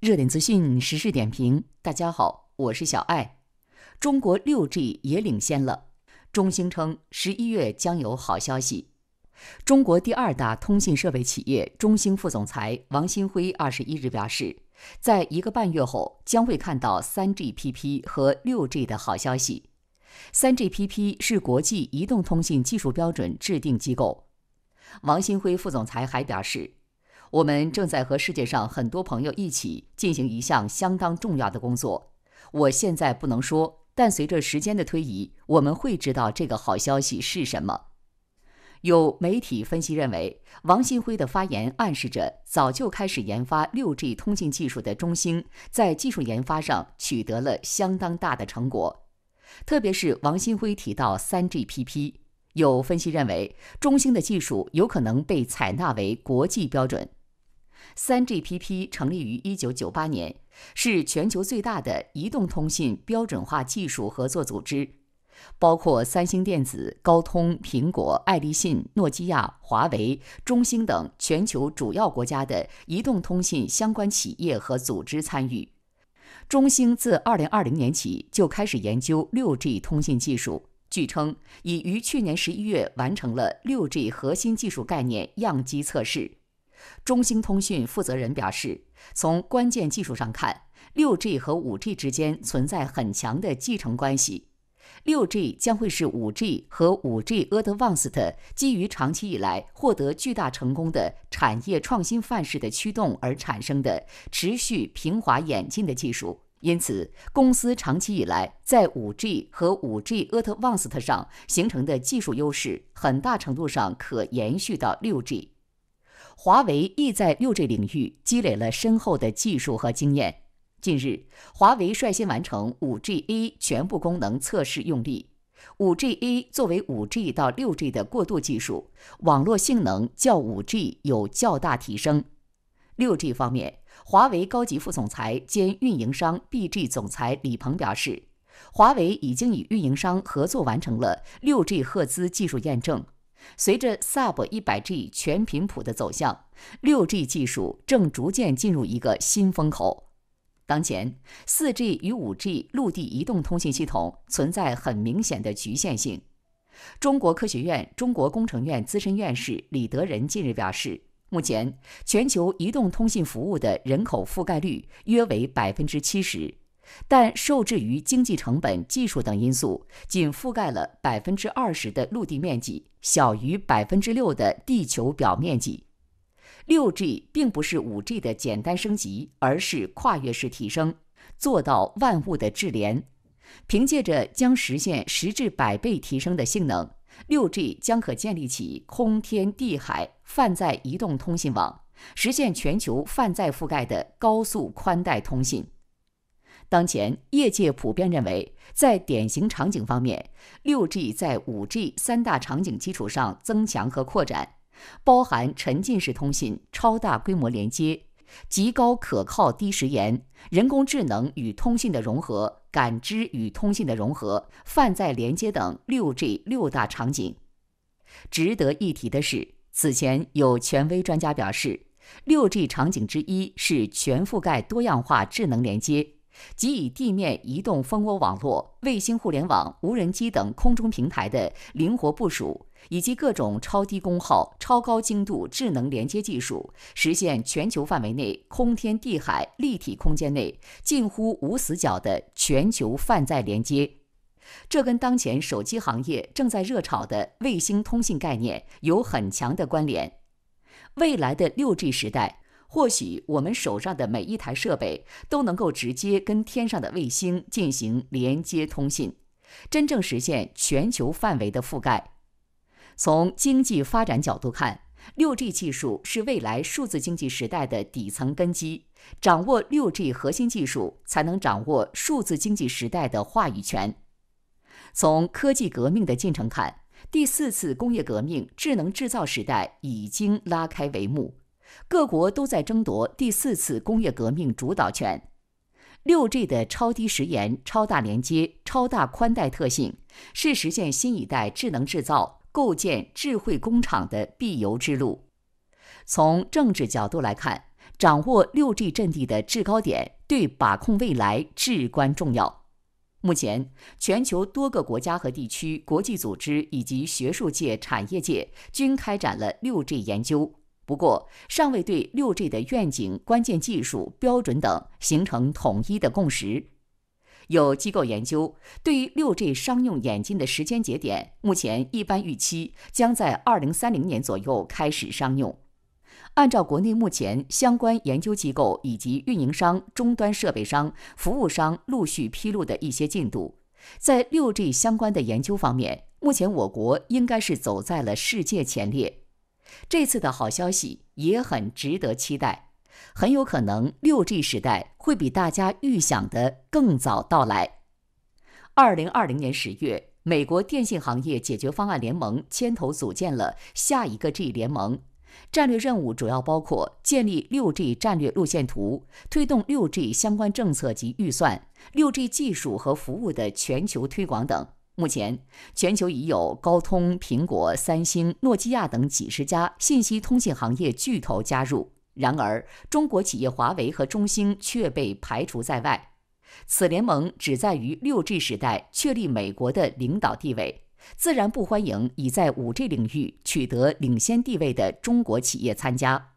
热点资讯、时事点评，大家好，我是小艾。中国六 G 也领先了，中兴称十一月将有好消息。中国第二大通信设备企业中兴副总裁王新辉二十一日表示，在一个半月后将会看到三 GPP 和六 G 的好消息。三 GPP 是国际移动通信技术标准制定机构。王新辉副总裁还表示。我们正在和世界上很多朋友一起进行一项相当重要的工作。我现在不能说，但随着时间的推移，我们会知道这个好消息是什么。有媒体分析认为，王新辉的发言暗示着早就开始研发六 G 通信技术的中兴，在技术研发上取得了相当大的成果。特别是王新辉提到三 GPP，有分析认为，中兴的技术有可能被采纳为国际标准。3GPP 成立于1998年，是全球最大的移动通信标准化技术合作组织，包括三星电子、高通、苹果、爱立信、诺基亚、华为、中兴等全球主要国家的移动通信相关企业和组织参与。中兴自2020年起就开始研究 6G 通信技术，据称已于去年11月完成了 6G 核心技术概念样机测试。中兴通讯负责人表示，从关键技术上看，六 G 和五 G 之间存在很强的继承关系。六 G 将会是五 G 和五 G Advanced 基于长期以来获得巨大成功的产业创新范式的驱动而产生的持续平滑演进的技术。因此，公司长期以来在五 G 和五 G Advanced 上形成的技术优势，很大程度上可延续到六 G。华为亦在六 G 领域积累了深厚的技术和经验。近日，华为率先完成 5G A 全部功能测试用例。5G A 作为 5G 到 6G 的过渡技术，网络性能较 5G 有较大提升。六 G 方面，华为高级副总裁兼运营商 BG 总裁李鹏表示，华为已经与运营商合作完成了 6G 赫兹技术验证。随着 Sub 100G 全频谱的走向，6G 技术正逐渐进入一个新风口。当前，4G 与 5G 陆地移动通信系统存在很明显的局限性。中国科学院、中国工程院资深院士李德仁近日表示，目前全球移动通信服务的人口覆盖率约为百分之七十。但受制于经济成本、技术等因素，仅覆盖了百分之二十的陆地面积，小于百分之六的地球表面积。六 G 并不是五 G 的简单升级，而是跨越式提升，做到万物的智联。凭借着将实现十至百倍提升的性能，六 G 将可建立起空天地海泛在移动通信网，实现全球泛在覆盖的高速宽带通信。当前业界普遍认为，在典型场景方面，六 G 在五 G 三大场景基础上增强和扩展，包含沉浸式通信、超大规模连接、极高可靠低时延、人工智能与通信的融合、感知与通信的融合、泛在连接等六 G 六大场景。值得一提的是，此前有权威专家表示，六 G 场景之一是全覆盖多样化智能连接。即以地面移动蜂窝网络、卫星互联网、无人机等空中平台的灵活部署，以及各种超低功耗、超高精度智能连接技术，实现全球范围内空天地海立体空间内近乎无死角的全球泛在连接。这跟当前手机行业正在热炒的卫星通信概念有很强的关联。未来的六 G 时代。或许我们手上的每一台设备都能够直接跟天上的卫星进行连接通信，真正实现全球范围的覆盖。从经济发展角度看，六 G 技术是未来数字经济时代的底层根基，掌握六 G 核心技术才能掌握数字经济时代的话语权。从科技革命的进程看，第四次工业革命、智能制造时代已经拉开帷幕。各国都在争夺第四次工业革命主导权。6G 的超低时延、超大连接、超大宽带特性，是实现新一代智能制造、构建智慧工厂的必由之路。从政治角度来看，掌握 6G 阵地的制高点，对把控未来至关重要。目前，全球多个国家和地区、国际组织以及学术界、产业界均开展了 6G 研究。不过，尚未对六 G 的愿景、关键技术、标准等形成统一的共识。有机构研究，对于六 G 商用眼镜的时间节点，目前一般预期将在二零三零年左右开始商用。按照国内目前相关研究机构以及运营商、终端设备商、服务商陆续披露的一些进度，在六 G 相关的研究方面，目前我国应该是走在了世界前列。这次的好消息也很值得期待，很有可能六 G 时代会比大家预想的更早到来。二零二零年十月，美国电信行业解决方案联盟牵头组建了下一个 G 联盟，战略任务主要包括建立六 G 战略路线图、推动六 G 相关政策及预算、六 G 技术和服务的全球推广等。目前，全球已有高通、苹果、三星、诺基亚等几十家信息通信行业巨头加入，然而中国企业华为和中兴却被排除在外。此联盟旨在于六 G 时代确立美国的领导地位，自然不欢迎已在五 G 领域取得领先地位的中国企业参加。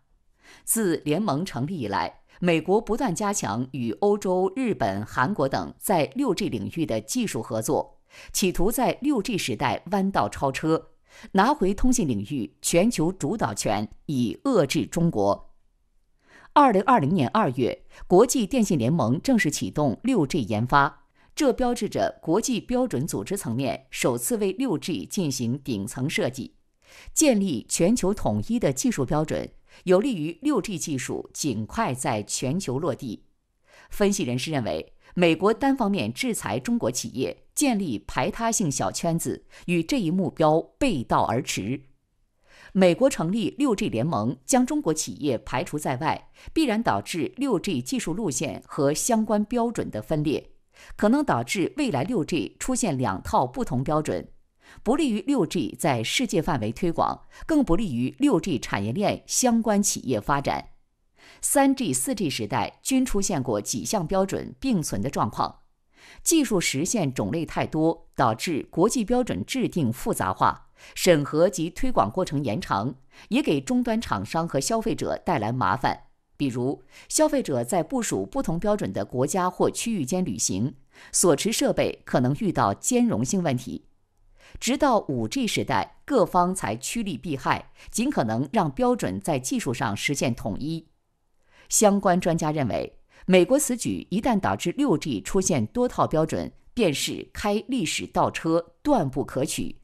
自联盟成立以来，美国不断加强与欧洲、日本、韩国等在六 G 领域的技术合作。企图在 6G 时代弯道超车，拿回通信领域全球主导权，以遏制中国。2020年2月，国际电信联盟正式启动 6G 研发，这标志着国际标准组织层面首次为 6G 进行顶层设计，建立全球统一的技术标准，有利于 6G 技术尽快在全球落地。分析人士认为，美国单方面制裁中国企业，建立排他性小圈子，与这一目标背道而驰。美国成立六 G 联盟，将中国企业排除在外，必然导致六 G 技术路线和相关标准的分裂，可能导致未来六 G 出现两套不同标准，不利于六 G 在世界范围推广，更不利于六 G 产业链相关企业发展。3G、4G 时代均出现过几项标准并存的状况，技术实现种类太多，导致国际标准制定复杂化，审核及推广过程延长，也给终端厂商和消费者带来麻烦。比如，消费者在部署不同标准的国家或区域间旅行，所持设备可能遇到兼容性问题。直到 5G 时代，各方才趋利避害，尽可能让标准在技术上实现统一。相关专家认为，美国此举一旦导致六 G 出现多套标准，便是开历史倒车，断不可取。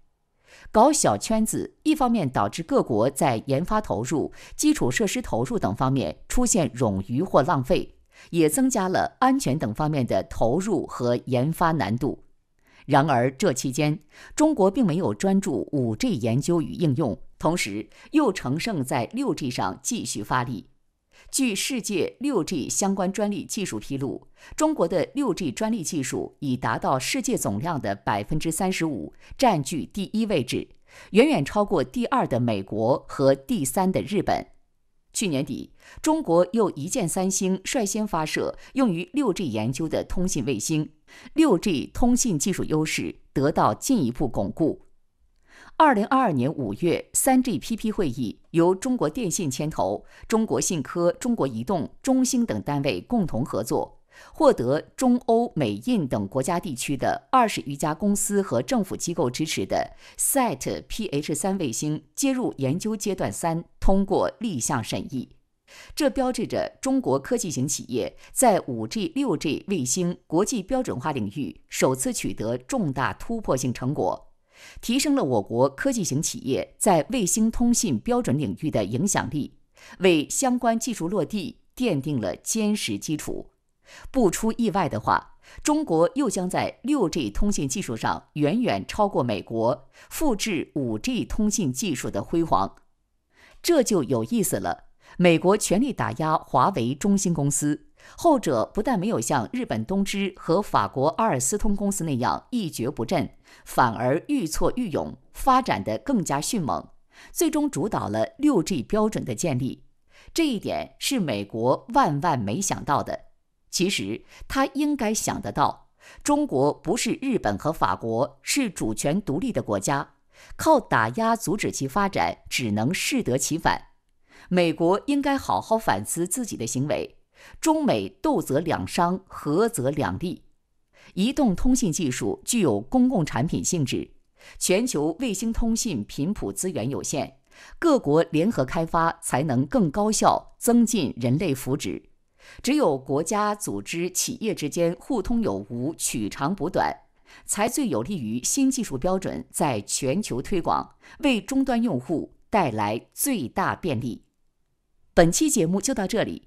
搞小圈子，一方面导致各国在研发投入、基础设施投入等方面出现冗余或浪费，也增加了安全等方面的投入和研发难度。然而，这期间，中国并没有专注五 G 研究与应用，同时又乘胜在六 G 上继续发力。据世界 6G 相关专利技术披露，中国的 6G 专利技术已达到世界总量的百分之三十五，占据第一位置，远远超过第二的美国和第三的日本。去年底，中国又一箭三星率先发射用于 6G 研究的通信卫星，6G 通信技术优势得到进一步巩固。二零二二年五月，三 GPP 会议由中国电信牵头，中国信科、中国移动、中兴等单位共同合作，获得中欧美印等国家地区的二十余家公司和政府机构支持的 s e t PH 三卫星接入研究阶段三通过立项审议，这标志着中国科技型企业在五 G、六 G 卫星国际标准化领域首次取得重大突破性成果。提升了我国科技型企业在卫星通信标准领域的影响力，为相关技术落地奠定了坚实基础。不出意外的话，中国又将在 6G 通信技术上远远超过美国，复制 5G 通信技术的辉煌。这就有意思了，美国全力打压华为、中兴公司。后者不但没有像日本东芝和法国阿尔斯通公司那样一蹶不振，反而愈挫愈勇，发展得更加迅猛，最终主导了 6G 标准的建立。这一点是美国万万没想到的。其实他应该想得到，中国不是日本和法国，是主权独立的国家，靠打压阻止其发展，只能适得其反。美国应该好好反思自己的行为。中美斗则两伤，合则两利。移动通信技术具有公共产品性质，全球卫星通信频谱资源有限，各国联合开发才能更高效，增进人类福祉。只有国家组织、企业之间互通有无，取长补短，才最有利于新技术标准在全球推广，为终端用户带来最大便利。本期节目就到这里。